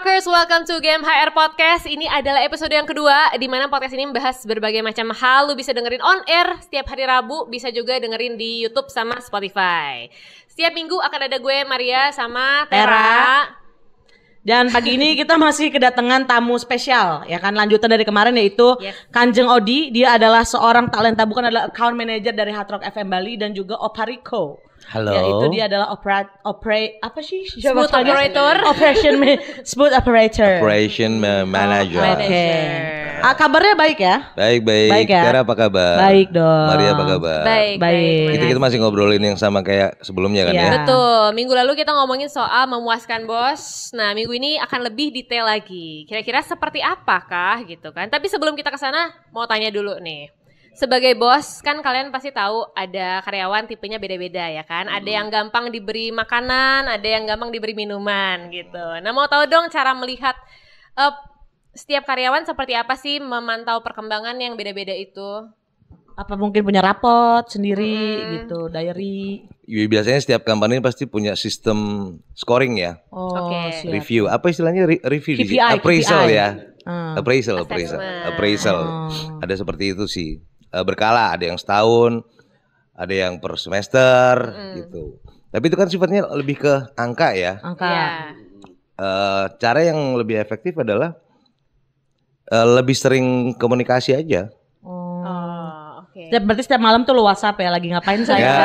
Talkers, welcome to Game HR Podcast. Ini adalah episode yang kedua di mana podcast ini membahas berbagai macam hal. Lu bisa dengerin on air setiap hari Rabu, bisa juga dengerin di YouTube sama Spotify. Setiap minggu akan ada gue Maria sama Tera. Dan pagi ini kita masih kedatangan tamu spesial ya kan lanjutan dari kemarin yaitu yes. Kanjeng Odi. Dia adalah seorang talenta bukan adalah account manager dari Hard Rock FM Bali dan juga Opariko. Halo. Ya, itu dia adalah opera opera apa sih? Coba ya. smooth operator. Operation smooth operator. Operation manager. Oke. Okay. Ah, kabarnya baik ya? Baik, baik. Baik ya? Kira apa kabar? Baik dong. Maria apa kabar? Baik, baik. Kita, kita masih ngobrolin yang sama kayak sebelumnya kan ya? ya? Betul. Minggu lalu kita ngomongin soal memuaskan bos. Nah, minggu ini akan lebih detail lagi. Kira-kira seperti apakah gitu kan? Tapi sebelum kita ke sana, mau tanya dulu nih sebagai bos kan kalian pasti tahu ada karyawan tipenya beda-beda ya kan. Hmm. Ada yang gampang diberi makanan, ada yang gampang diberi minuman gitu. Nah, mau tahu dong cara melihat uh, setiap karyawan seperti apa sih memantau perkembangan yang beda-beda itu? apa mungkin punya rapot sendiri hmm. gitu diary iya, biasanya setiap company pasti punya sistem scoring ya oh, okay. review apa istilahnya Re review KPI, appraisal KPI. ya hmm. appraisal appraisal appraisal oh. ada seperti itu sih uh, berkala, ada yang setahun, ada yang per semester mm. gitu. Tapi itu kan sifatnya lebih ke angka ya. Angka. Yeah. Iya. Uh, cara yang lebih efektif adalah uh, lebih sering komunikasi aja. Oh. oh. oke. Setiap, berarti setiap malam tuh lu WhatsApp ya lagi ngapain saya? Ya,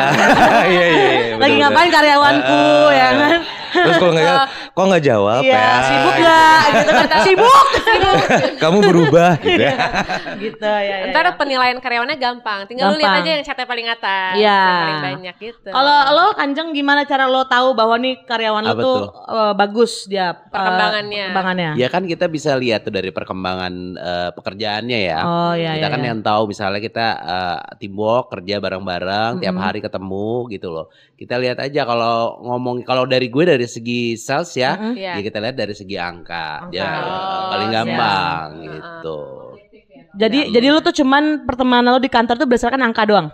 iya, iya iya. Lagi ngapain karyawanku uh, ya kan? Terus kalau enggak kok nggak jawab ya, ya sibuk gitu. nggak gitu, gitu kan, kata sibuk kamu berubah gitu ya gitu ya, ya ntar ya. penilaian karyawannya gampang tinggal gampang. lu lihat aja yang catnya paling atas ya. yang paling banyak gitu kalau lo kanjeng gimana cara lo tahu bahwa nih karyawan lo tuh uh, bagus dia eh, perkembangannya uh, perkembangannya ya kan kita bisa lihat tuh dari perkembangan uh, pekerjaannya ya oh, iya, kita iya, kan ya. yang tahu misalnya kita uh, timbok kerja bareng-bareng -hmm. tiap hari ketemu gitu loh kita lihat aja kalau ngomong kalau dari gue dari segi sales ya ya. Uh Jadi iya. ya, kita lihat dari segi angka, okay. ya oh, paling gampang yeah. gitu. Jadi ya. jadi lu tuh cuman pertemanan lu di kantor tuh berdasarkan angka doang.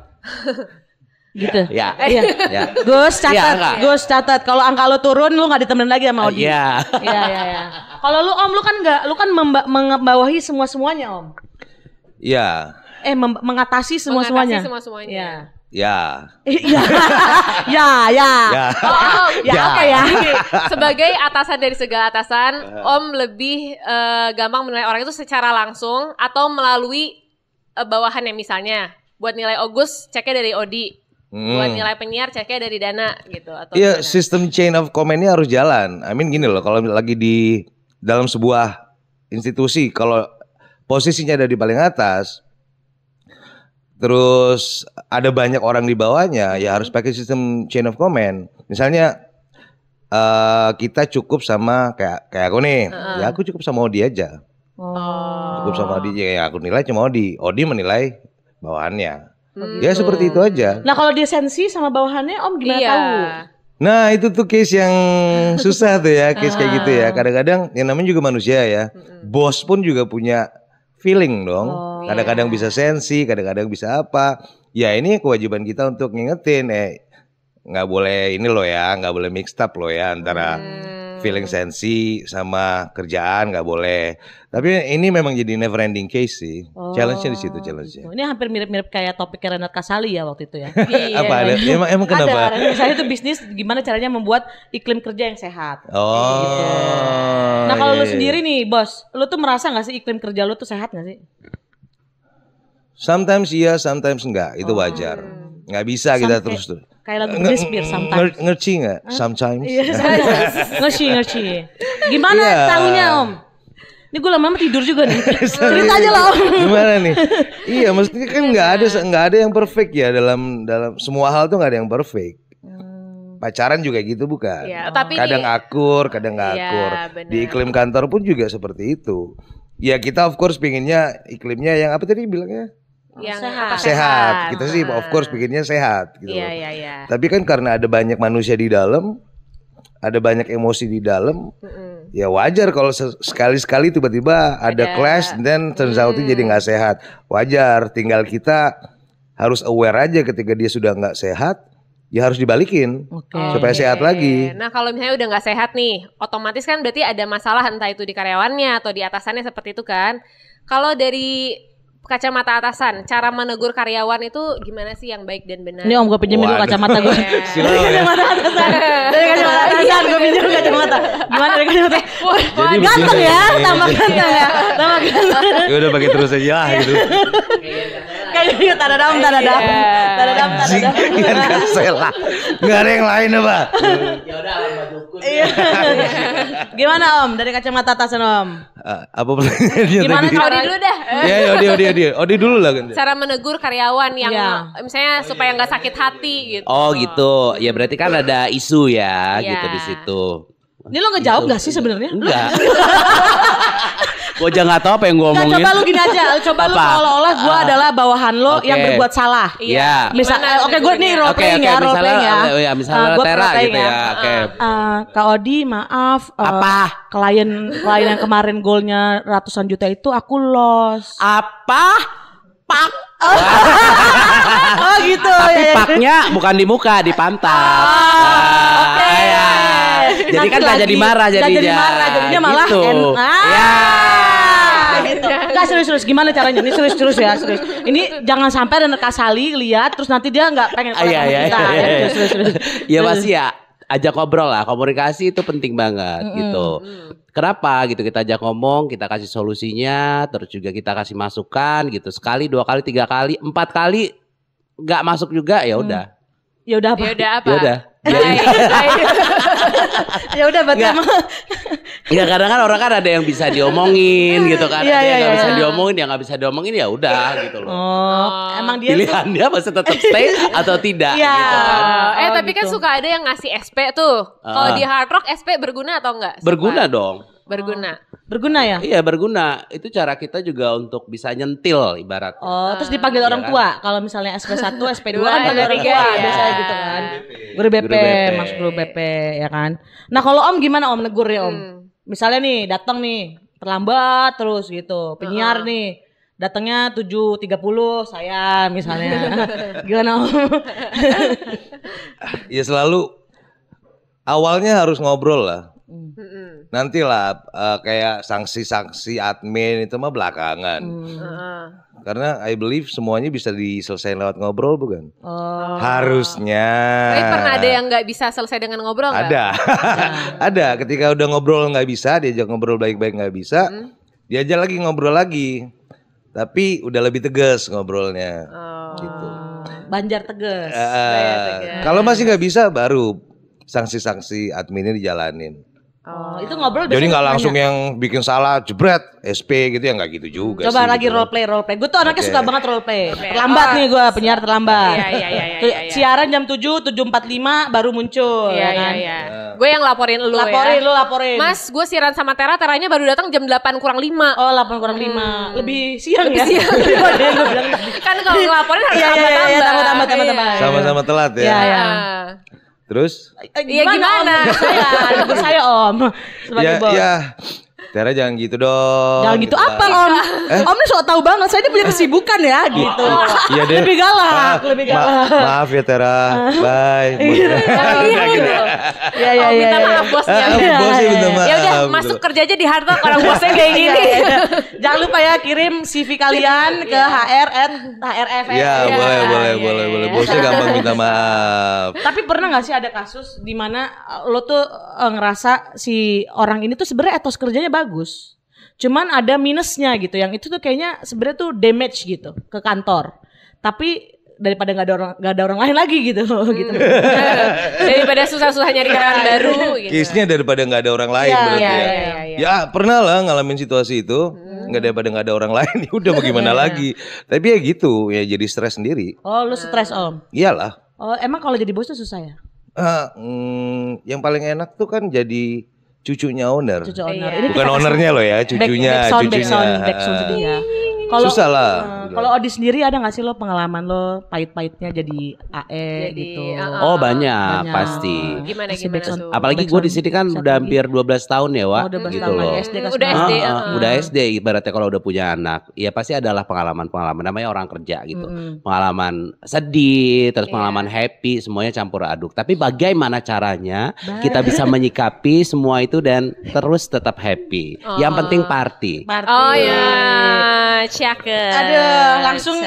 gitu. Ya. Iya. Ya. Gus catat, ya, Gus catat. Kalau angka lu turun lu nggak ditemenin lagi sama Odi. Iya. iya. Iya, iya, Kalau lu Om lu kan nggak lu kan membawahi semua-semuanya Om. Iya. Eh mengatasi semua-semuanya. Mengatasi semua-semuanya. Iya. Ya. Eh, ya. ya, ya. Ya. Oh, oh, oh ya, ya. oke okay, ya. Sebagai atasan dari segala atasan, ya. Om lebih uh, gampang menilai orang itu secara langsung atau melalui uh, bawahannya misalnya. Buat nilai Ogus, ceknya dari Odi. Hmm. Buat nilai penyiar, ceknya dari Dana gitu atau Iya, sistem chain of command harus jalan. I mean gini loh, kalau lagi di dalam sebuah institusi, kalau posisinya ada di paling atas, terus ada banyak orang di bawahnya ya harus hmm. pakai sistem chain of command misalnya uh, kita cukup sama kayak kayak aku nih uh. ya aku cukup sama Odi aja oh. cukup sama Odi ya, ya aku nilai cuma Odi Odi menilai bawahannya hmm. ya seperti itu aja nah kalau dia sensi sama bawahannya om gimana iya. tahu Nah itu tuh case yang susah tuh ya case kayak gitu ya. Ah. Kadang-kadang yang namanya juga manusia ya. Bos pun juga punya feeling dong. kadang oh, iya. kadang-kadang yeah. bisa sensi, kadang-kadang bisa apa. Ya ini kewajiban kita untuk ngingetin eh nggak boleh ini loh ya, nggak boleh mixed up loh ya antara hmm feeling sensi sama kerjaan nggak boleh. Tapi ini memang jadi never ending case sih. Oh, challenge-nya di situ challenge-nya. Gitu. Ini hampir mirip-mirip kayak topik Renat Kasali ya waktu itu ya. iya, Apa ada? Ya, emang, emang kenapa? Ada. Misalnya itu bisnis gimana caranya membuat iklim kerja yang sehat. Oh. Gitu. Nah, kalau iya. lu iya. sendiri nih, Bos, lu tuh merasa nggak sih iklim kerja lu tuh sehat nggak sih? Sometimes iya, sometimes enggak. Itu oh. wajar nggak bisa Some kita terus terus tuh kayak lagu Britney Spears sometimes Ngerti nggak huh? Iya, nah. sometimes Ngerti ngerti. gimana yeah. tahunya om ini gue lama-lama tidur juga nih cerita aja lah om gimana nih iya maksudnya kan nggak ada nggak ada yang perfect ya dalam dalam semua hal tuh nggak ada yang perfect hmm. pacaran juga gitu bukan ya, tapi kadang akur kadang gak iya, akur bener. di iklim kantor pun juga seperti itu ya kita of course pinginnya iklimnya yang apa tadi bilangnya yang sehat. sehat. sehat. Kita gitu sih of course bikinnya sehat gitu. Iya, iya, iya. Tapi kan karena ada banyak manusia di dalam, ada banyak emosi di dalam, mm-hmm. ya wajar kalau sekali-sekali tiba-tiba ada, ada clash dan turns out mm. jadi nggak sehat. Wajar, tinggal kita harus aware aja ketika dia sudah nggak sehat, ya harus dibalikin okay. supaya sehat lagi. Nah kalau misalnya udah nggak sehat nih, otomatis kan berarti ada masalah entah itu di karyawannya atau di atasannya seperti itu kan. Kalau dari kacamata atasan cara menegur karyawan itu gimana sih yang baik dan benar ini om gue pinjemin dulu kacamata gue iya. yeah. kacamata atasan dari kacamata iya. atasan gue pinjem kacamata gimana dari kacamata eh, ganteng ya iya. tambah ganteng ya tambah ganteng ya udah pakai terus aja lah gitu kayak tada dam tada dam tada dam nggak ada yang lain apa ya udah Iya. Ya. Gimana Om dari kacamata atasan Om? Uh, apa pertanyaannya Gimana tadi? Odi dulu dah. Iya, ya, Odi, Odi, Odi. Odi dulu lah kan. Cara menegur karyawan yang yeah. misalnya oh, supaya iya, nggak iya, sakit iya, hati iya, gitu. Oh, gitu. Ya berarti kan ada isu ya yeah. gitu di situ. Ini lo ngejawab gitu. gak sih sebenarnya? Enggak. Gue aja gak tau apa yang gue omongin. Nah, coba lu gini aja, coba apa? lu seolah-olah gue uh, ah. adalah bawahan lo okay. yang berbuat salah. Iya. Yeah. Misal, eh, oke okay, gue nih role okay, playing okay, ya, role playing ya. Eh, iya, misalnya uh, Tera gitu ya. ya. Oke. Okay. Uh, ah, Kak Odi, maaf. Uh, apa? Klien klien yang kemarin golnya ratusan juta itu aku lost. Apa? pak. Oh, oh gitu. Ya, Tapi ya, paknya ya. bukan di muka, di pantat. Oh, nah, okay. ya. Jadi Nanti kan lagi, gak jadi marah jadinya. Gak jadi marah, jadinya malah gitu. enak. Ya. Enggak serius serius gimana caranya? Ini serius serius ya serius. Ini jangan sampai Renner Kasali lihat terus nanti dia nggak pengen iya, iya, iya. kita. iya, iya, Iya, iya. pasti ya ajak ngobrol lah komunikasi itu penting banget mm -hmm. gitu. Kenapa gitu kita ajak ngomong, kita kasih solusinya, terus juga kita kasih masukan gitu. Sekali, dua kali, tiga kali, empat kali nggak masuk juga ya mm. udah. Mm. Ya udah apa? Ya udah apa? Ya udah. Ya udah berarti Ya kadang kan orang kan ada yang bisa diomongin gitu kan, yeah, ada yeah, yang iya, nggak iya. bisa diomongin, yang nggak bisa diomongin ya udah gitu loh. Oh, emang dia pilihannya tuh... masih tetap stay atau tidak yeah. gitu kan. Eh oh, tapi kan gitu. kan suka ada yang ngasih SP tuh. Kalau uh. di Hard Rock SP berguna atau enggak? Suka. Berguna dong. Berguna. Oh. Berguna ya? Iya, berguna. Itu cara kita juga untuk bisa nyentil ibaratnya. Oh, terus dipanggil iya orang kan? tua. Kan? Kalau misalnya SP1, SP2 kan panggil orang tua ya. biasanya gitu kan. Guru BP, Guru BP. Guru BP ya kan. Nah, kalau Om gimana Om negur ya Om? Hmm misalnya nih datang nih terlambat terus gitu penyiar uh -huh. nih datangnya puluh saya misalnya gimana om? ya selalu awalnya harus ngobrol lah Nanti lah, uh, eh, kayak sanksi-sanksi admin itu mah belakangan. Mm. Karena I believe semuanya bisa diselesaikan lewat ngobrol bukan? Oh. Harusnya. Tapi pernah ada yang nggak bisa selesai dengan ngobrol Ada. Nah. gak? ada. Ketika udah ngobrol nggak bisa, diajak ngobrol baik-baik nggak bisa, mm. diajak lagi ngobrol lagi. Tapi udah lebih tegas ngobrolnya. Oh. Gitu. Banjar tegas. Uh, tegas. Kalau masih nggak bisa baru sanksi-sanksi adminnya dijalanin. Oh, oh, itu ngobrol Jadi nggak langsung yang bikin salah jebret SP gitu ya nggak gitu juga. Coba sih, lagi gitu. role play role play. Gue tuh anaknya okay. suka banget role play. Role Terlambat oh. nih gue penyiar terlambat. Iya iya iya iya. iya. Siaran jam tujuh tujuh empat lima baru muncul. Iya iya kan? iya. Nah. Gue yang laporin lu laporin, ya. Laporin lu laporin. Mas, gue siaran sama Tera, Teranya baru datang jam delapan kurang lima. Oh, delapan kurang lima. Hmm. Lebih siang Lebih ya. Siang. Iya, kan kalau laporin harus Iya iya iya, tambah-tambah tambah-tambah. Sama-sama telat ya. Iya iya. Ah. Terus? Eh, iya gimana? gimana? saya, saya om. Sebagai ya, bos. Ya, Tera jangan gitu dong. Jangan gitu, gitu apa lah. om? Eh? Om ini sok tahu banget. Saya ini punya iya. kesibukan ya oh, gitu. Oh, iya deh. Lebih galak, ah, lebih galak. Ma maaf ya Tera. Bye. Iya gitu. Ya ya ya. Minta maaf bosnya. Ah, bosnya minta maaf. Ya udah masuk kerja aja di Harto orang bosnya kayak gini. jangan lupa ya kirim CV kalian ke HR and HRF. Ya, iya, boleh boleh boleh boleh. Bosnya gampang minta maaf. Tapi pernah nggak sih ada kasus di mana lo tuh eh, ngerasa si orang ini tuh sebenarnya etos kerjanya bagus. Cuman ada minusnya gitu. Yang itu tuh kayaknya sebenarnya tuh damage gitu ke kantor. Tapi daripada nggak ada orang nggak ada orang lain lagi gitu hmm. gitu daripada susah-susah nyari karyawan iya. baru gitu. nya daripada nggak ada orang lain iya, iya, ya, berarti ya ya, ya, ya, ya. pernah lah ngalamin situasi itu hmm. nggak hmm. daripada nggak ada orang lain ya udah bagaimana lagi tapi ya gitu ya jadi stres sendiri oh lu stres om iyalah oh emang kalau jadi bos tuh susah ya uh, mm, yang paling enak tuh kan jadi cucunya owner. Cucu owner. Iya. Bukan ownernya loh ya, cucunya, back, back sound, cucunya. Back sound, back sound, back sound kalau susah lah. Uh, kalau Odi sendiri ada nggak sih lo pengalaman lo pahit-pahitnya jadi AE jadi, gitu? Uh, oh banyak, banyak. pasti. Gimana gimana tuh? Apalagi gue di sini kan udah hampir gitu. belas tahun ya, Wak. Oh, gitu lo loh. Ya, SD Udah SD. Uh, uh, udah SD ibaratnya kalau udah punya anak. Ya pasti adalah pengalaman-pengalaman namanya orang kerja gitu. Mm. Pengalaman sedih, terus yeah. pengalaman happy, semuanya campur aduk. Tapi bagaimana caranya Baik. kita bisa menyikapi semua itu dan terus tetap happy. Oh. Yang penting party. party. Oh ya. Yeah cakep. Aduh, langsung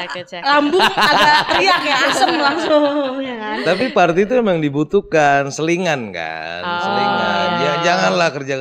lambung agak teriak ya, asem langsung ya kan? Tapi party itu emang dibutuhkan selingan kan, oh, selingan. Ya, janganlah kerja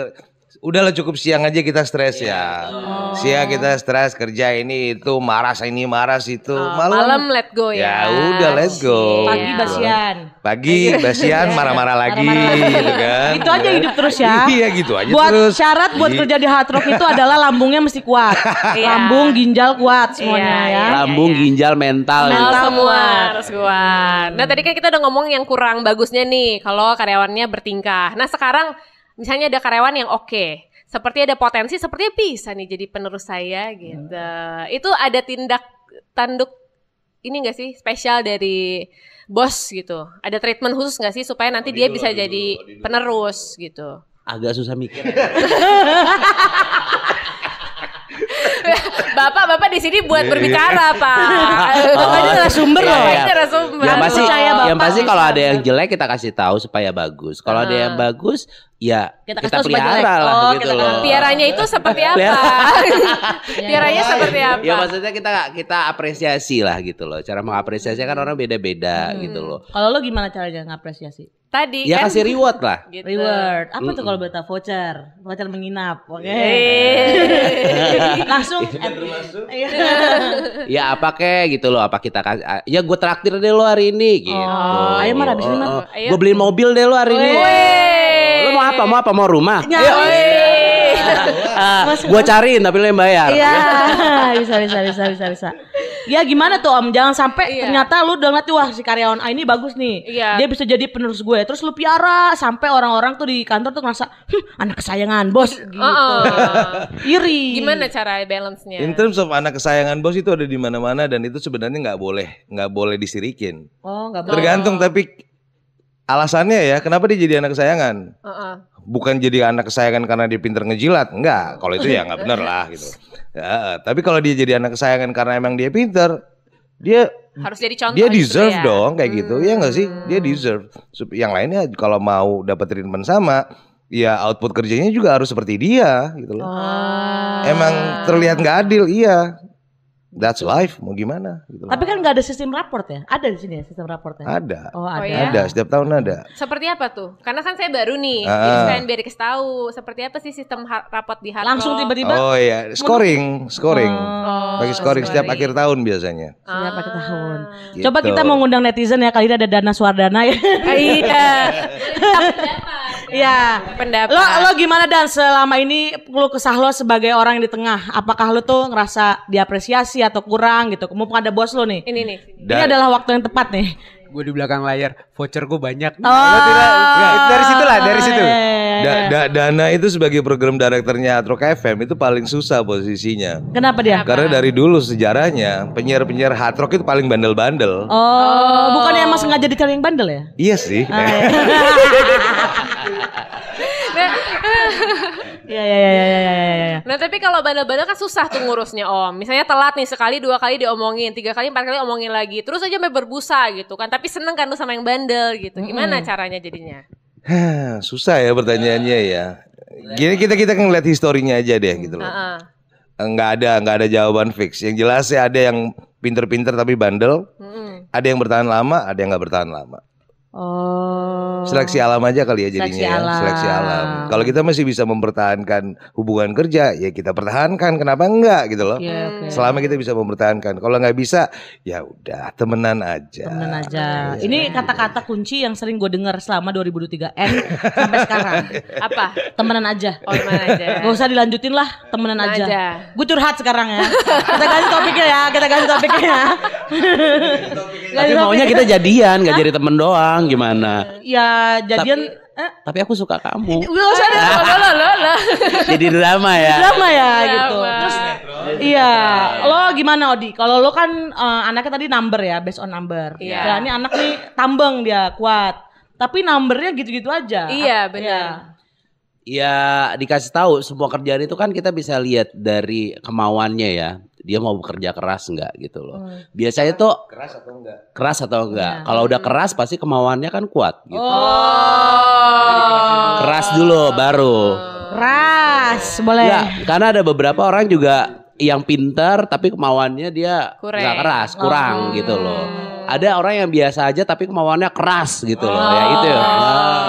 udahlah cukup siang aja kita stres iya, ya. Oh. Siang kita stres kerja ini itu marah ini marah itu ah, malam, malam let go ya. Ya udah let go. Pagi iya. basian. Pagi iya. basian marah-marah lagi marah gitu kan. Itu aja hidup terus ya. Iya gitu aja buat terus. syarat buat kerja di Hard Rock itu adalah lambungnya mesti kuat. Lambung, ginjal kuat semuanya ya. Lambung, ginjal, mental. Mental semua harus kuat. Nah, tadi kan kita udah ngomong yang kurang bagusnya nih kalau karyawannya bertingkah. Nah, sekarang misalnya ada karyawan yang oke okay, seperti ada potensi seperti bisa nih jadi penerus saya gitu hmm. itu ada tindak tanduk ini enggak sih spesial dari bos gitu ada treatment khusus nggak sih supaya nanti oh, dia bisa jadi penerus gitu agak susah mikir ya. Bapak, bapak di sini buat iya. berbicara, Pak. Bapak sumber ah, iya, iya. narasumber loh. iya. Yang pasti, yang pasti kalau ada yang jelek kita kasih tahu supaya bagus. Kalau uh. ada yang ah. bagus, ya kita, kita pelihara lah gitu kita loh. Piaranya itu seperti apa? Piaranya seperti ya, apa? Ya maksudnya kita kita apresiasi lah gitu loh. Cara mengapresiasi kan hmm. orang beda-beda hmm. gitu loh. Kalau lo gimana caranya ngapresiasi? Tadi ya kan kasih reward lah. Gitu. Reward. Apa mm -mm. tuh kalau beta voucher? Voucher menginap. Oke. Okay. Iya. Langsung iya. Ya apa kek gitu loh, apa kita kasih ya gue traktir deh lo hari ini gitu. Oh, ayo mah habis ini mah. Oh, oh. Gue beliin mobil deh lo hari ini apa? Mau apa? Mau rumah? Iya. Ah, gue cariin tapi lo yang bayar. Iya, bisa bisa bisa bisa bisa. Ya gimana tuh Om? Jangan sampai iya. ternyata lu udah ngerti wah si karyawan A ini bagus nih. Iya. Dia bisa jadi penerus gue. Terus lu piara sampai orang-orang tuh di kantor tuh ngerasa hm, anak kesayangan bos gitu. Oh, oh. Iri. Gimana cara balance-nya? In terms of anak kesayangan bos itu ada di mana-mana dan itu sebenarnya nggak boleh, nggak boleh disirikin. Oh, nggak boleh. Tergantung tapi alasannya ya kenapa dia jadi anak kesayangan uh -uh. bukan jadi anak kesayangan karena dia pinter ngejilat enggak kalau itu ya enggak bener lah gitu ya, tapi kalau dia jadi anak kesayangan karena emang dia pinter dia harus jadi contoh dia gitu ya. deserve ya. dong kayak hmm. gitu ya enggak sih dia hmm. deserve yang lainnya kalau mau dapat treatment sama ya output kerjanya juga harus seperti dia gitu loh. Ah. Emang terlihat nggak adil, iya. That's life, mau gimana? Gitu. Tapi kan nggak ada sistem raport ya? Ada di sini ya sistem raportnya? Ada. Oh ada. Oh, iya? Ada, setiap tahun ada. Seperti apa tuh? Karena kan saya baru nih, ah. jadi sekalian biar dikasih tahu. Seperti apa sih sistem raport di Harpo? Langsung tiba-tiba? Oh iya, scoring, scoring. Oh, Bagi scoring, scoring setiap akhir tahun biasanya. Setiap akhir ah. tahun. Gitu. Coba kita mau ngundang netizen ya, kali ini ada Dana Suardana ya. Ah, iya. Iya. Pendapat. Lo lo gimana dan selama ini lo kesah lo sebagai orang yang di tengah, apakah lo tuh ngerasa diapresiasi atau kurang gitu? Mumpung ada bos lo nih. Ini nih. Dan, ini adalah waktu yang tepat nih. Gue di belakang layar, voucher gue banyak. Oh. tidak, dari situ lah, dari oh, situ. Iya, iya, iya, da, da, Dana itu sebagai program direkturnya Atro FM itu paling susah posisinya. Kenapa dia? Karena dari dulu sejarahnya penyiar-penyiar hard itu paling bandel-bandel. Oh, oh. bukannya bukan emang sengaja dicari yang bandel ya? Iya sih. Oh, iya. Iya iya iya iya iya. iya. Nah tapi kalau bandel-bandel kan susah tuh ngurusnya om. Misalnya telat nih sekali dua kali diomongin, tiga kali empat kali omongin lagi, terus aja sampai berbusa gitu kan. Tapi seneng kan lu sama yang bandel gitu. Gimana hmm. caranya jadinya? susah ya pertanyaannya ya. Gini kita kita kan lihat historinya aja deh gitu loh. Enggak ada enggak ada jawaban fix. Yang jelas sih ada yang pinter-pinter tapi bandel. Ada yang bertahan lama, ada yang nggak bertahan lama. Oh. Seleksi alam aja kali ya jadinya seleksi ya. Alam. Seleksi alam. Kalau kita masih bisa mempertahankan hubungan kerja, ya kita pertahankan. Kenapa enggak gitu loh? Yeah, okay. Selama kita bisa mempertahankan. Kalau nggak bisa, ya udah temenan aja. Temenan aja. Yeah. Ini kata-kata kunci yang sering gue dengar selama 2023 eh sampai sekarang. Apa? Temenan aja. Oh, temenan aja. Gak usah dilanjutin lah, temenan aja. aja. Gue curhat sekarang ya. kita ganti topiknya ya, kita ganti topiknya. Ya. Tapi maunya kita jadian, nggak jadi temen doang sekarang gimana? Ya jadian tapi, eh? tapi aku suka kamu. Gak usah deh, Jadi drama ya. Drama ya iya, gitu. Terus Iya, iya. lo gimana Odi? Kalau lo kan uh, anaknya tadi number ya, based on number. Iya. Yeah. ini anak nih tambeng dia, kuat. Tapi numbernya gitu-gitu aja. Iya, benar. iya ya dikasih tahu semua kerjaan itu kan kita bisa lihat dari kemauannya ya dia mau bekerja keras enggak gitu loh. Hmm. Biasanya tuh keras atau enggak? Keras atau enggak? Ya. Kalau udah keras pasti kemauannya kan kuat gitu. Oh. Keras dulu baru. Keras, boleh. Ya, karena ada beberapa orang juga yang pintar tapi kemauannya dia enggak keras, kurang oh. gitu loh. Ada orang yang biasa aja tapi kemauannya keras gitu loh. Ya itu. Ya.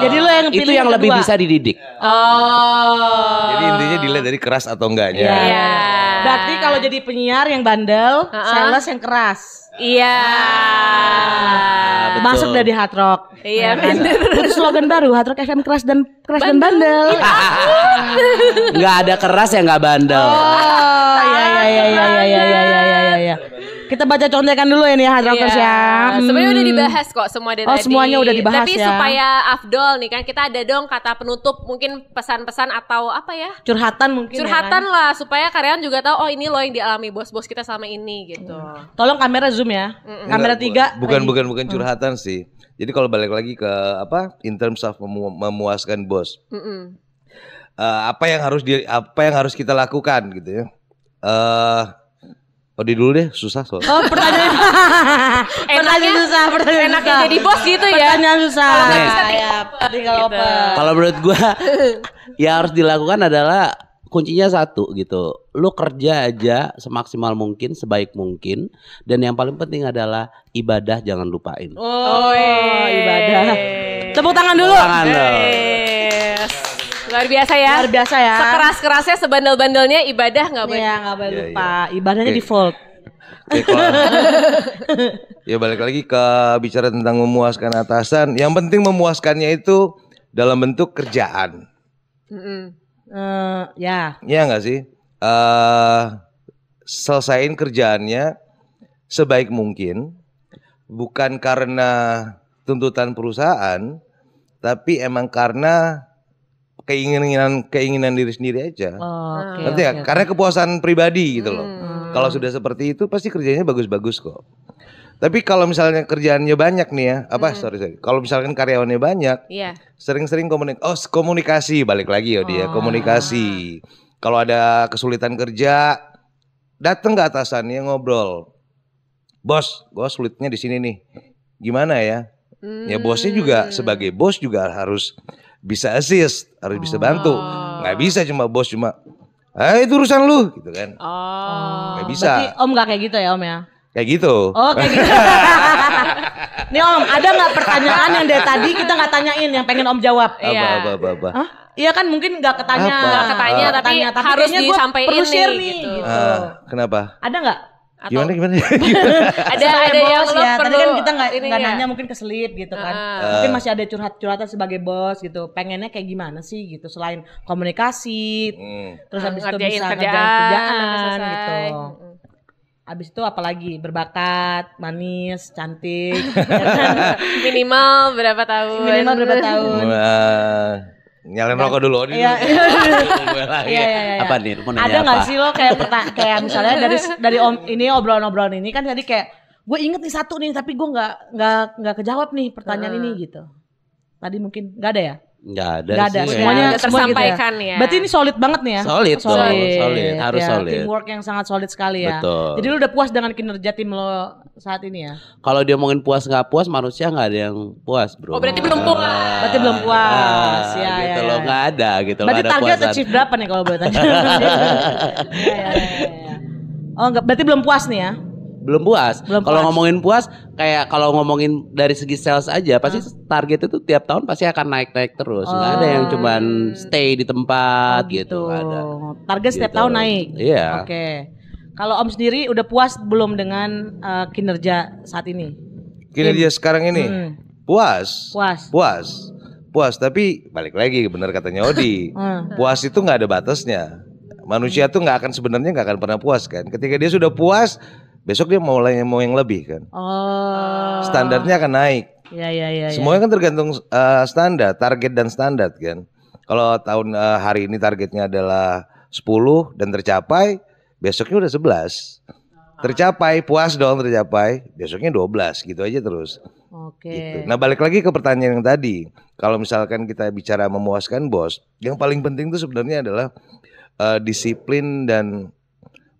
Jadi lo yang Itu yang kedua. lebih bisa dididik. Oh. Jadi intinya dilihat dari keras atau enggaknya. Iya. iya. Berarti kalau jadi penyiar yang bandel, uh-uh. sales yang keras. Iya. Ah, Masuk dari hard rock. Iya nah, benar. slogan baru hard rock FM keras dan keras bandel. dan bandel. Enggak iya. ada keras yang enggak bandel. Oh, iya iya iya iya iya iya iya iya. iya kita baca contekan dulu ya nih Hard Rockers yeah. ya. Hmm. Sebenarnya udah hmm. dibahas kok semua dari oh, tadi. semuanya udah dibahas Tapi ya. supaya afdol nih kan kita ada dong kata penutup mungkin pesan-pesan atau apa ya? Curhatan mungkin. Curhatan ya kan? lah supaya karyawan juga tahu oh ini loh yang dialami bos-bos kita selama ini gitu. Hmm. Tolong kamera zoom ya. Mm Kamera tiga. Bukan lagi. bukan bukan hmm. curhatan hmm. sih. Jadi kalau balik lagi ke apa in terms of memu memuaskan bos. Mm -mm. Uh, apa yang harus di apa yang harus kita lakukan gitu ya. Uh, Oh di dulu deh susah soalnya. Oh pertanyaan. pertanyaan susah, pertanyaan enak susah. jadi bos gitu ya. Pertanyaan susah. Kalau bisa nah, ya, kalau gitu. Kalau menurut gua ya harus dilakukan adalah kuncinya satu gitu. Lu kerja aja semaksimal mungkin, sebaik mungkin dan yang paling penting adalah ibadah jangan lupain. Oh, oh ibadah. Iya. Tepuk tangan dulu. Tepuk tangan dulu. Luar biasa ya. Luar biasa ya. Sekeras-kerasnya, sebandel-bandelnya ibadah nggak boleh. Iya, nggak boleh iya, lupa. Ya. Ibadahnya okay. default. ya balik lagi ke bicara tentang memuaskan atasan. Yang penting memuaskannya itu dalam bentuk kerjaan. Mm Uh, ya. Yeah. Ya nggak sih. Uh, selesaiin kerjaannya sebaik mungkin, bukan karena tuntutan perusahaan, tapi emang karena keinginan keinginan diri sendiri aja. Oh, okay, Ngerti ya? Okay. Karena kepuasan pribadi gitu loh. Hmm, hmm. Kalau sudah seperti itu pasti kerjanya bagus-bagus kok. Tapi kalau misalnya kerjaannya banyak nih ya, apa hmm. sorry sorry. Kalau misalkan karyawannya banyak, sering iya. sering-sering komunik oh komunikasi balik lagi ya dia, ah. komunikasi. Kalau ada kesulitan kerja, datang ke atasannya ngobrol. Bos, gue sulitnya di sini nih. Gimana ya? Hmm. Ya bosnya juga hmm. sebagai bos juga harus bisa assist, harus bisa bantu. Oh. Nggak bisa cuma bos cuma, eh itu urusan lu gitu kan. Oh. Gak bisa. Berarti om gak kayak gitu ya om ya? Kayak gitu. Oh kayak gitu. Nih om, ada nggak pertanyaan yang dari tadi kita nggak tanyain yang pengen om jawab? Apa, iya. apa, apa, apa. Hah? Iya kan mungkin nggak ketanya, nggak ketanya, ah. tapi, ketanya, tapi harus disampaikan perlu nih. gitu. Uh, kenapa? Ada nggak atau gimana gimana? gimana? ada ada yang ya. perlu Tadi kan kita nggak nggak ya. nanya mungkin keselip gitu kan. Uh. Mungkin masih ada curhat-curhatan sebagai bos gitu. Pengennya kayak gimana sih gitu selain komunikasi, hmm. terus habis itu bisa kerjaan, kerjaan gitu. habis Abis itu apalagi berbakat, manis, cantik. minimal berapa tahun? Minimal berapa tahun? nyalain rokok dulu. Iya. iya, iya, iya. Apa nih? Ada nggak sih lo kayak perta kayak misalnya dari dari om ini obrolan-obrolan ini kan tadi kayak gue inget nih satu nih tapi gue nggak nggak nggak kejawab nih pertanyaan ah. ini gitu. Tadi mungkin nggak ada ya? Enggak ada Nggak ada. Sih, semuanya gitu ya. tersampaikan gitu ya. ya. Berarti ini solid banget nih ya. Solid, solid, solid. solid. harus ya, solid. Teamwork yang sangat solid sekali ya. Betul. Jadi lu udah puas dengan kinerja tim lo saat ini ya? Kalau dia ngomongin puas nggak puas, manusia nggak ada yang puas, Bro. Oh, berarti belum puas. Berarti belum ah, puas. Ah, ya, gitu ya, loh, ya. nggak ada gitu loh. Berarti target puasan. achieve berapa nih kalau boleh ya, ya, Oh, enggak, berarti belum puas nih ya? belum puas. Belum kalau ngomongin puas, kayak kalau ngomongin dari segi sales aja, pasti hmm. target itu tiap tahun pasti akan naik-naik terus. Oh. Gak ada yang oh. cuman stay di tempat oh, gitu. gitu. ada. Target gitu. setiap tahun naik. Iya. Yeah. Oke. Okay. Kalau Om sendiri udah puas belum dengan uh, kinerja saat ini? Kinerja In. sekarang ini? Hmm. Puas. Puas. Puas. Puas, tapi balik lagi benar katanya Odi. hmm. Puas itu nggak ada batasnya. Manusia tuh nggak akan sebenarnya nggak akan pernah puas kan. Ketika dia sudah puas, besok dia mau yang mau yang lebih kan. Oh. Standarnya akan naik. Ya ya ya. Semuanya ya. kan tergantung uh, standar, target dan standar kan. Kalau tahun uh, hari ini targetnya adalah 10 dan tercapai, besoknya udah 11. Tercapai, puas dong tercapai, besoknya 12 gitu aja terus. Oke. Gitu. Nah, balik lagi ke pertanyaan yang tadi. Kalau misalkan kita bicara memuaskan bos, yang paling penting itu sebenarnya adalah uh, disiplin dan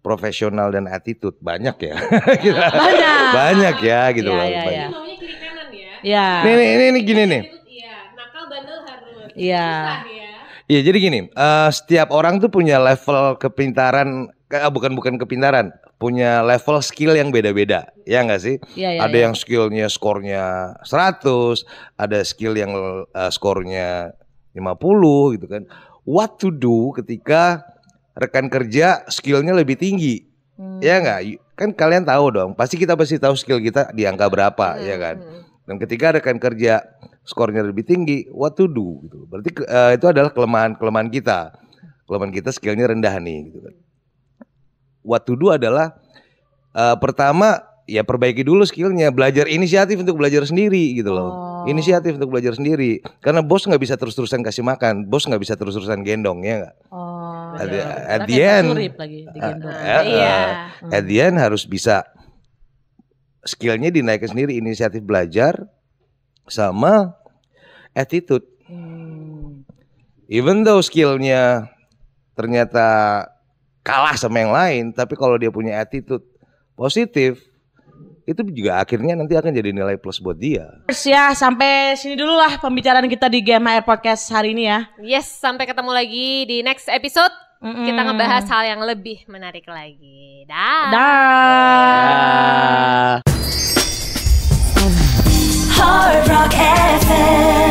profesional dan attitude banyak ya. banyak. banyak ya gitu iya, kan. iya, iya. ya, loh. Ya, banyak. Ini Iya. Nih, nih, gini nih. Iya, nakal bandel harus. Iya. Iya, jadi gini, uh, setiap orang tuh punya level kepintaran uh, bukan bukan kepintaran, punya level skill yang beda-beda, ya nggak sih? Ya, ya, ada ya. yang skillnya skornya 100, ada skill yang uh, skornya 50 gitu kan. What to do ketika rekan kerja skillnya lebih tinggi. Hmm. Ya nggak, Kan kalian tahu dong, pasti kita pasti tahu skill kita di angka berapa, hmm. ya kan? Hmm. Dan ketika rekan kerja skornya lebih tinggi, what to do gitu. Berarti uh, itu adalah kelemahan-kelemahan kita. Kelemahan kita skillnya rendah nih gitu kan. What to do adalah uh, pertama ya perbaiki dulu skillnya, belajar inisiatif untuk belajar sendiri gitu loh. Oh Inisiatif untuk belajar sendiri. Karena bos nggak bisa terus-terusan kasih makan, bos nggak bisa terus-terusan gendong ya nggak. Oh. At, yeah. at the end, Uh, uh, uh, at the end harus bisa skillnya dinaikin sendiri, inisiatif belajar sama attitude. Hmm. Even though skillnya ternyata kalah sama yang lain, tapi kalau dia punya attitude positif, itu juga akhirnya nanti akan jadi nilai plus buat dia. Terus ya sampai sini dulu lah pembicaraan kita di GMR Podcast hari ini ya. Yes, sampai ketemu lagi di next episode. Mm hmm Kita ngebahas hal yang lebih menarik lagi. Dah. Dah. Da. Da. Da.